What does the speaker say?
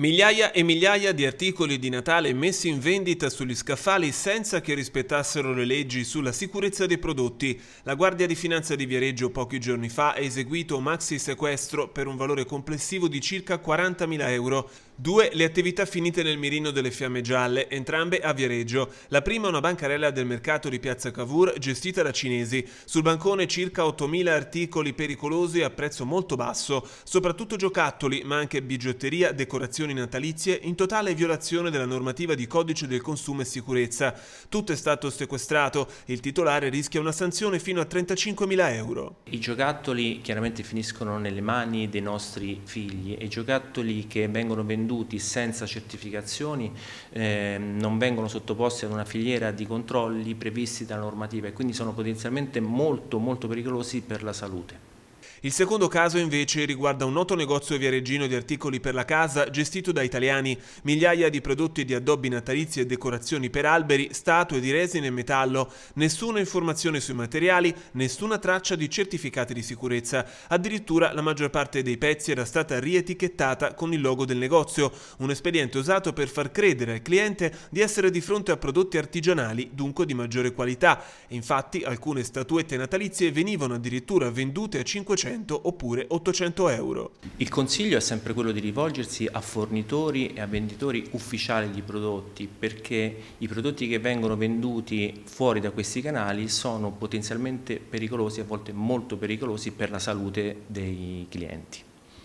Migliaia e migliaia di articoli di Natale messi in vendita sugli scaffali senza che rispettassero le leggi sulla sicurezza dei prodotti. La Guardia di Finanza di Viareggio pochi giorni fa ha eseguito maxi sequestro per un valore complessivo di circa 40.000 euro. Due le attività finite nel mirino delle fiamme gialle, entrambe a Viareggio. La prima una bancarella del mercato di Piazza Cavour gestita da cinesi. Sul bancone circa 8.000 articoli pericolosi a prezzo molto basso, soprattutto giocattoli, ma anche bigiotteria, decorazioni colazioni natalizie in totale violazione della normativa di codice del consumo e sicurezza. Tutto è stato sequestrato. Il titolare rischia una sanzione fino a 35.000 euro. I giocattoli chiaramente finiscono nelle mani dei nostri figli e i giocattoli che vengono venduti senza certificazioni eh, non vengono sottoposti ad una filiera di controlli previsti dalla normativa e quindi sono potenzialmente molto molto pericolosi per la salute. Il secondo caso invece riguarda un noto negozio viareggino di articoli per la casa gestito da italiani, migliaia di prodotti di addobbi natalizi e decorazioni per alberi, statue di resina e metallo, nessuna informazione sui materiali, nessuna traccia di certificati di sicurezza, addirittura la maggior parte dei pezzi era stata rietichettata con il logo del negozio, un espediente usato per far credere al cliente di essere di fronte a prodotti artigianali, dunque di maggiore qualità. Infatti alcune statuette natalizie venivano addirittura vendute a 5 500 oppure 800 euro. Il consiglio è sempre quello di rivolgersi a fornitori e a venditori ufficiali di prodotti perché i prodotti che vengono venduti fuori da questi canali sono potenzialmente pericolosi, a volte molto pericolosi per la salute dei clienti.